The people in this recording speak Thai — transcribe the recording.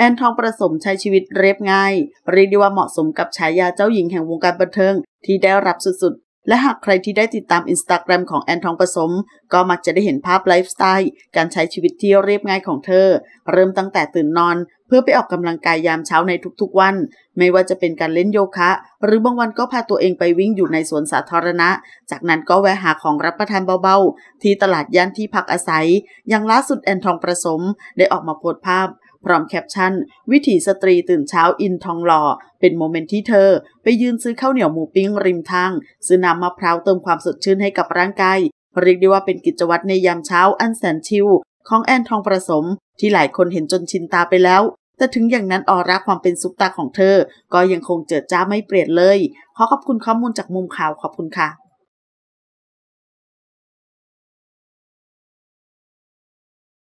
แอนทองประสมใช้ชีวิตเรียบง่าย เรียกได้ว่าเหมาะสมกับฉายาเจ้าหญิงแห่งวงการบันเทิงที่ได้รับสุดๆ และหากใครที่ได้ติดตามอินสตาแกรมของแอนทองประสมก็มักจะได้เห็นภาพไลฟ์สไตล์การใช้ชีวิตที่เรียบง่ายของเธอ เริ่มตั้งแต่ตื่นนอน เพื่อไปออกกำลังกายยามเช้าในทุกๆวัน ไม่ว่าจะเป็นการเล่นโยคะ หรือบางวันก็พาตัวเองไปวิ่งอยู่ในสวนสาธารณะ จากนั้นก็แวะหาของรับประทานเบาๆ ที่ตลาดย่านที่พักอาศัย อย่างล่าสุดแอนทองประสม ได้ออกมาโพสต์ภาพพร้อมแคปชั่น วิถีสตรีตื่นเช้าอินทองหล่อ เป็นโมเมนต์ที่เธอ ไปยืนซื้อข้าวเหนียวหมูปิ้ง ริมทาง ซื้อน้ำมะพร้าวเติมความสดชื่นให้กับร่างกายเรียกได้ว่าเป็นกิจวัตรในยามเช้าอันแสนชิลของแอนทองประสมที่หลายคนเห็นจนชินตาไปแล้ว แต่ถึงอย่างนั้นออร่าความเป็นซุปตาของเธอ ก็ยังคงเจิดจ้าไม่เปลี่ยนเลยขอขอบคุณข้อมูลจากมุมข่าวขอบคุณค่ะ